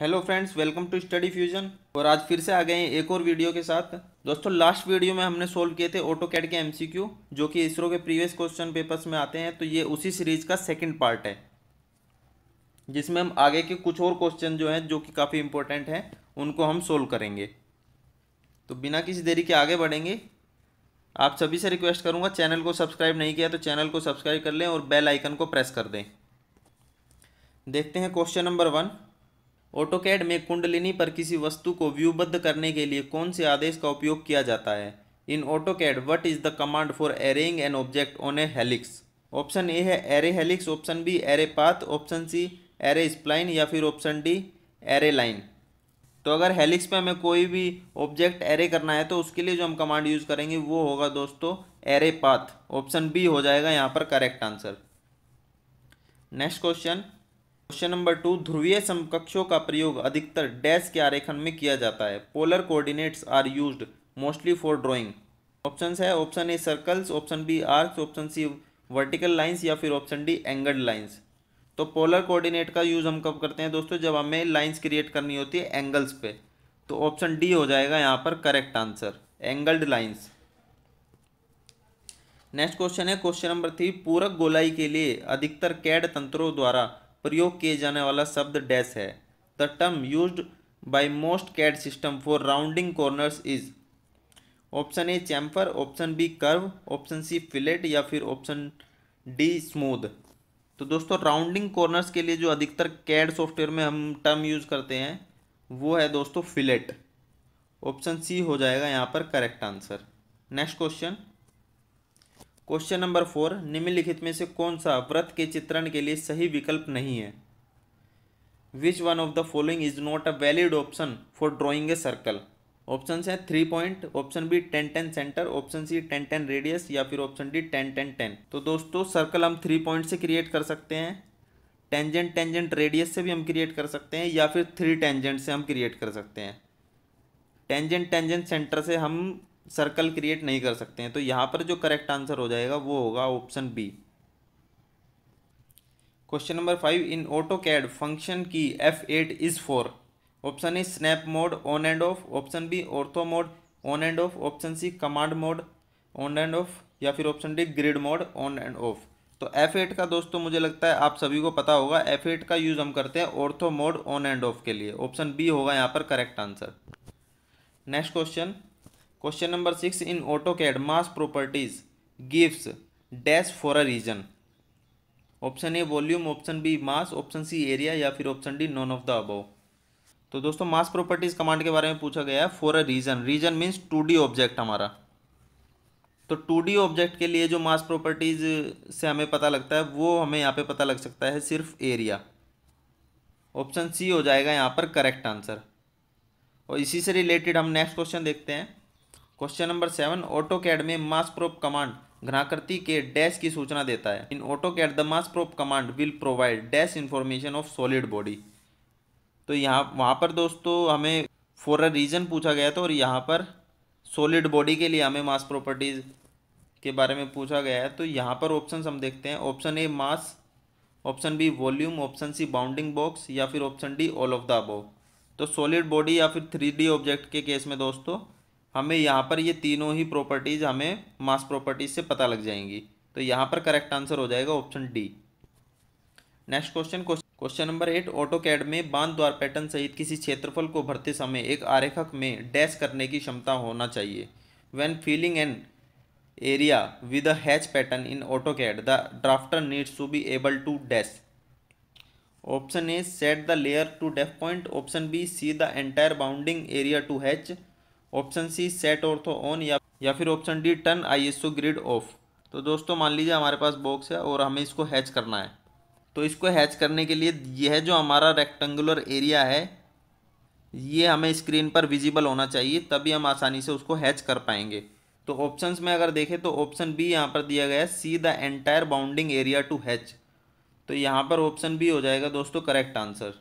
Hello friends welcome to Study Fusion और आज फिर से आ गए हैं एक और वीडियो के साथ दोस्तों लास्ट वीडियो में हमने सोल्व किए थे ऑटो कैड के एमसीक्यू जो कि इसरो के प्रीवियस क्वेश्चन पेपर्स में आते हैं तो ये उसी सीरीज का सेकंड पार्ट है जिसमें हम आगे के कुछ और क्वेश्चन जो हैं जो कि काफ़ी इंपॉर्टेंट हैं उनको हम सोल्व करेंगे तो बिना किसी देरी के आगे बढ़ेंगे आप सभी से रिक्वेस्ट करूँगा चैनल को सब्सक्राइब नहीं किया तो चैनल को सब्सक्राइब कर लें और बेल आइकन को प्रेस कर दें देखते हैं क्वेश्चन नंबर वन ऑटोकैड में कुंडलिनी पर किसी वस्तु को व्यूबद्ध करने के लिए कौन से आदेश का उपयोग किया जाता है in AutoCAD what is the command for arraying an object on a helix option A है array helix option B array path option C array spline या फिर ऑप्शन डी एरे लाइन तो अगर हेलिक्स पे हमें कोई भी ऑब्जेक्ट एरे करना है तो उसके लिए जो हम कमांड यूज़ करेंगे वो होगा दोस्तों एरे पाथ ऑप्शन बी हो जाएगा यहाँ पर correct answer next question question number two ध्रुवीय समकक्षों का प्रयोग अधिकतर डैश के आरेखन में किया जाता है polar coordinates are used mostly for drawing option है option A circles option B arcs option C vertical lines या फिर ऑप्शन डी एंगल्ड लाइंस तो पोलर कोऑर्डिनेट का यूज़ हम कब करते हैं दोस्तों जब हमें लाइन्स क्रिएट करनी होती है एंगल्स पे तो ऑप्शन डी हो जाएगा यहाँ पर correct answer angled lines next question है क्वेश्चन नंबर थ्री पूरक गोलाई के लिए अधिकतर कैड तंत्रों द्वारा प्रयोग किए जाने वाला शब्द डैश है the term used by most CAD system for rounding corners is option A chamfer option B curve option C fillet या फिर ऑप्शन डी स्मूद तो दोस्तों राउंडिंग कॉर्नर्स के लिए जो अधिकतर कैड सॉफ्टवेयर में हम टर्म यूज़ करते हैं वो है दोस्तों फिलेट ऑप्शन सी हो जाएगा यहाँ पर correct answer next question question number four निम्नलिखित में से कौन सा व्रत के चित्रण के लिए सही विकल्प नहीं है which one of the following is not a valid option for drawing a circle option है three point option B ten ten centre option C ten ten radius या फिर option D ten ten ten तो दोस्तों circle हम three point से create कर सकते हैं टेंजेंट टेंजेंट रेडियस से भी हम क्रिएट कर सकते हैं या फिर थ्री टेंजेंट से हम क्रिएट कर सकते हैं टेंजेंट टेंजेंट सेंटर से हम सर्कल क्रिएट नहीं कर सकते हैं तो यहाँ पर जो करेक्ट आंसर हो जाएगा वो होगा option B question number five in AutoCAD function key F eight is for option A snap mode on and off option B ortho mode on and off option C command mode on and off या फिर option D grid mode on and off तो F eight का दोस्तों मुझे लगता है आप सभी को पता होगा एफ एट का यूज़ हम करते हैं ortho mode on and off के लिए ऑप्शन बी होगा यहाँ पर correct answer next question question number six in AutoCAD mass properties gives dash for a region option A volume option B mass option C area या फिर option D none of the above तो दोस्तों मास properties command के बारे में पूछा गया है for a region region means two D object हमारा तो टू डी ऑब्जेक्ट के लिए जो मास प्रॉपर्टीज से हमें पता लगता है वो हमें यहाँ पे पता लग सकता है सिर्फ एरिया ऑप्शन सी हो जाएगा यहाँ पर करेक्ट आंसर और इसी से रिलेटेड हम नेक्स्ट क्वेश्चन देखते हैं question number seven AutoCAD में मास प्रोप कमांड घनाकृति के डैश की सूचना देता है in AutoCAD the mass prop command will provide dash information of solid body तो यहाँ वहाँ पर दोस्तों हमें फॉर अ रीजन पूछा गया था और यहाँ पर सॉलिड बॉडी के लिए हमें मास प्रॉपर्टीज़ के बारे में पूछा गया है तो यहाँ पर ऑप्शन हम देखते हैं option A mass option B volume option C bounding box या फिर option D all of the above तो सॉलिड बॉडी या फिर थ्री ऑब्जेक्ट के केस में दोस्तों हमें यहाँ पर ये तीनों ही प्रॉपर्टीज हमें मास प्रॉपर्टीज से पता लग जाएंगी तो यहाँ पर करेक्ट आंसर हो जाएगा option D next question question number eight AutoCAD में बांध द्वार पैटर्न सहित किसी क्षेत्रफल को भरते समय एक आरेखक में डैश करने की क्षमता होना चाहिए when filling an area with a hatch pattern in AutoCAD the drafter needs to be able to dash option A set the layer to def point option B C the entire bounding area to hatch option C set ortho on या या फिर option D turn ISO grid off तो दोस्तों मान लीजिए हमारे पास box है और हमें इसको हैच करना है तो इसको हैच करने के लिए यह जो हमारा रेक्टेंगुलर एरिया है ये हमें स्क्रीन पर विजिबल होना चाहिए तभी हम आसानी से उसको हैच कर पाएंगे तो ऑप्शंस में अगर देखें तो ऑप्शन बी यहाँ पर दिया गया है C the entire bounding area to hatch तो यहाँ पर ऑप्शन बी हो जाएगा दोस्तों करेक्ट आंसर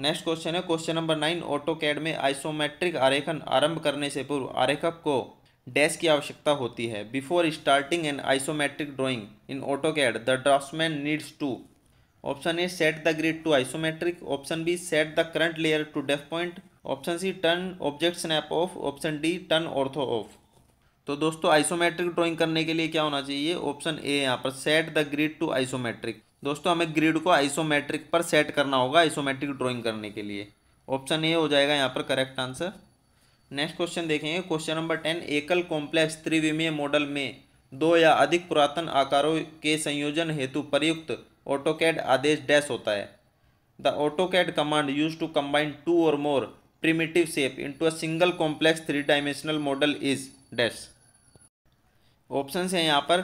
नेक्स्ट क्वेश्चन है question number nine AutoCAD में आइसोमेट्रिक आरेखन आरंभ करने से पूर्व आरेखक को डैश की आवश्यकता होती है before starting an isometric drawing in AutoCAD the draftsman needs to option A set the grid to isometric option B set the current layer to def point option C turn object snap off option D turn ortho off तो दोस्तों isometric drawing करने के लिए क्या होना चाहिए option A यहाँ पर set the grid to isometric दोस्तों हमें ग्रिड को आइसोमेट्रिक पर सेट करना होगा आइसोमेट्रिक ड्राइंग करने के लिए ऑप्शन ए हो जाएगा यहाँ पर करेक्ट आंसर नेक्स्ट क्वेश्चन देखेंगे क्वेश्चन नंबर टेन एकल कॉम्प्लेक्स त्रिविमीय मॉडल में दो या अधिक पुरातन आकारों के संयोजन हेतु प्रयुक्त ऑटोकैड आदेश डैश होता है the AutoCAD command use to combine two or more primitive shape into a single complex three dimensional model is dash option है यहाँ पर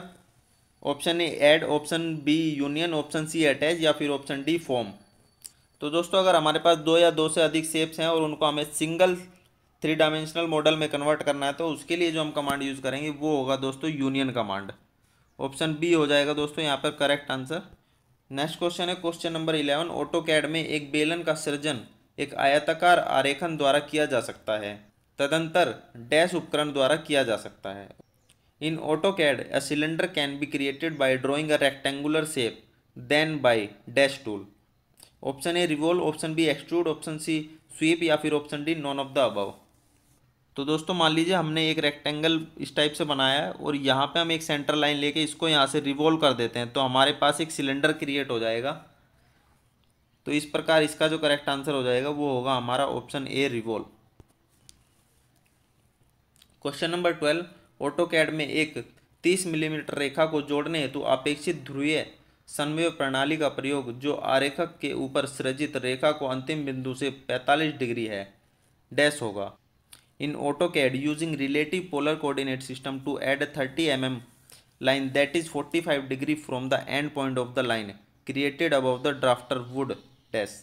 option A add option B union option C attach या फिर option D form तो दोस्तों अगर हमारे पास दो या दो से अधिक सेप्स हैं और उनको हमें सिंगल थ्री डायमेंशनल मॉडल में कन्वर्ट करना है तो उसके लिए जो हम कमांड यूज़ करेंगे वो होगा दोस्तों यूनियन कमांड ऑप्शन बी हो जाएगा दोस्तों यहाँ पर करेक्ट आंसर नेक्स्ट क्वेश्चन है question number eleven AutoCAD में एक बेलन का सृजन एक आयताकार आरेखन द्वारा किया जा सकता है तदंतर डैश उपकरण द्वारा किया जा सकता है AutoCAD a cylinder can be created by drawing a rectangular shape then by dash tool option A revolve option B extrude option C sweep या फिर option D none of the above तो दोस्तों मान लीजिए हमने एक rectangle इस type से बनाया है और यहाँ पे हम एक सेंटर लाइन लेके इसको यहाँ से रिवोल्व कर देते हैं तो हमारे पास एक सिलेंडर क्रिएट हो जाएगा तो इस प्रकार इसका जो करेक्ट आंसर हो जाएगा वो होगा हमारा option A revolve question number twelve AutoCAD में एक 30 मिलीमीटर रेखा को जोड़ने हेतु तो अपेक्षित ध्रुवीय संवय प्रणाली का प्रयोग जो आरेखक के ऊपर सृजित रेखा को अंतिम बिंदु से 45 डिग्री है डैश होगा in AutoCAD using relative polar coordinate system to add 30 M M line that is 45 degree from the end point of the line created above the drafter would dash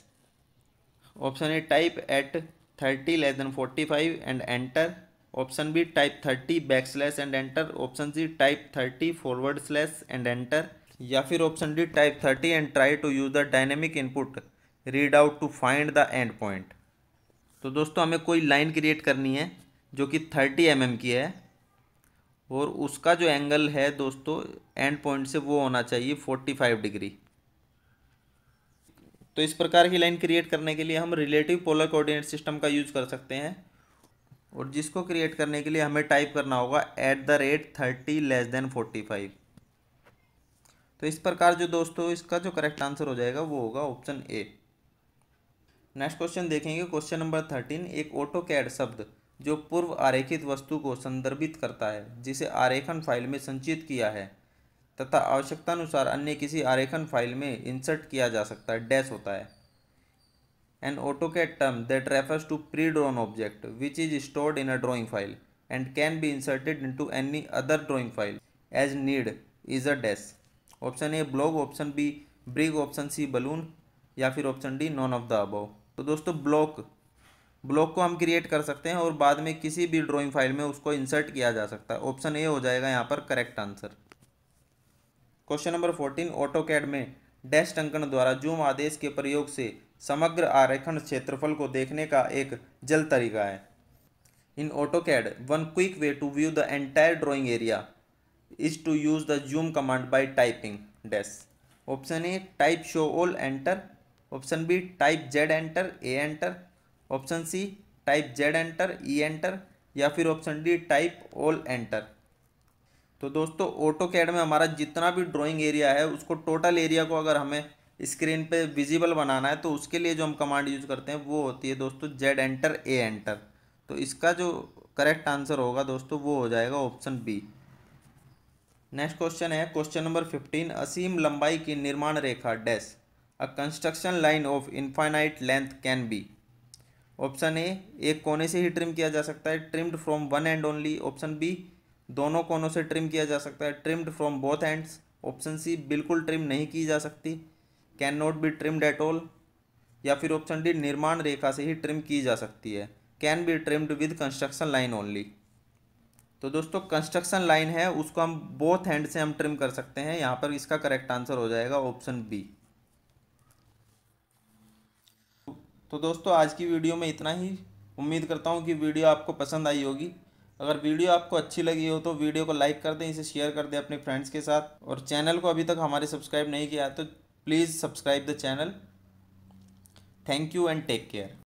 option A type at thirty less than forty five and enter option B type thirty back slash and enter option C type thirty forward slash and enter या फिर option D type thirty and try to use the dynamic input read out to find the end point तो दोस्तों हमें कोई line create करनी है जो कि थर्टी एम mm की है और उसका जो एंगल है दोस्तों एंड पॉइंट से वो होना चाहिए फोर्टी फाइव डिग्री तो इस प्रकार की लाइन क्रिएट करने के लिए हम रिलेटिव पोलर कोऑर्डिनेट सिस्टम का यूज़ कर सकते हैं और जिसको क्रिएट करने के लिए हमें टाइप करना होगा at the rate thirty less than forty five तो इस प्रकार जो दोस्तों इसका जो करेक्ट आंसर हो जाएगा वो होगा ऑप्शन ए नेक्स्ट क्वेश्चन देखेंगे क्वेश्चन नंबर थर्टीन एक ऑटो कैड शब्द जो पूर्व आरेखित वस्तु को संदर्भित करता है जिसे आरेखन फाइल में संचित किया है तथा आवश्यकतानुसार अन्य किसी आरेखन फाइल में इंसर्ट किया जा सकता है डैश होता है An AutoCAD term that refers to pre-drawn object which is stored in a drawing file and can be inserted into any other drawing file as need is a dash option A block option B brig option C balloon या फिर option D none of the above तो दोस्तों block block को हम create कर सकते हैं और बाद में किसी भी ड्राइंग फाइल में उसको इंसर्ट किया जा सकता है ऑप्शन ए हो जाएगा यहाँ पर correct answer question number fourteen AutoCAD में डैश टंकन द्वारा जूम आदेश के प्रयोग से समग्र आरेखण क्षेत्रफल को देखने का एक जल तरीका है in AutoCAD one quick way to view the entire drawing area is to use the zoom command by typing dash option A type show all enter option B type Z enter A enter option C type Z enter E enter या फिर option D type all enter तो दोस्तों auto AutoCAD में हमारा जितना भी drawing area है उसको टोटल एरिया को अगर हमें स्क्रीन पे विजिबल बनाना है तो उसके लिए जो हम कमांड यूज़ करते हैं वो होती है दोस्तों जेड एंटर ए एंटर तो इसका जो करेक्ट आंसर होगा दोस्तों वो हो जाएगा ऑप्शन बी नेक्स्ट क्वेश्चन है क्वेश्चन नंबर फिफ्टीन असीम लंबाई की निर्माण रेखा dash a construction line of infinite length can be option A एक कोने से ही ट्रिम किया जा सकता है trimmed from one end only option B दोनों कोनों से ट्रिम किया जा सकता है trimmed from both ends option C बिल्कुल ट्रिम नहीं की जा सकती can not be trimmed at all या फिर ऑप्शन डी निर्माण रेखा से ही ट्रिम की जा सकती है can be trimmed with construction line only तो दोस्तों कंस्ट्रक्शन लाइन है उसको हम बोथ हैंड से हम ट्रिम कर सकते हैं यहाँ पर इसका करेक्ट आंसर हो जाएगा ऑप्शन बी तो दोस्तों आज की वीडियो में इतना ही उम्मीद करता हूँ कि वीडियो आपको पसंद आई होगी अगर वीडियो आपको अच्छी लगी हो तो वीडियो को लाइक कर दें इसे शेयर कर दें अपने फ्रेंड्स के साथ और चैनल को अभी तक हमारे सब्सक्राइब नहीं किया तो Please subscribe the channel. Thank you and take care.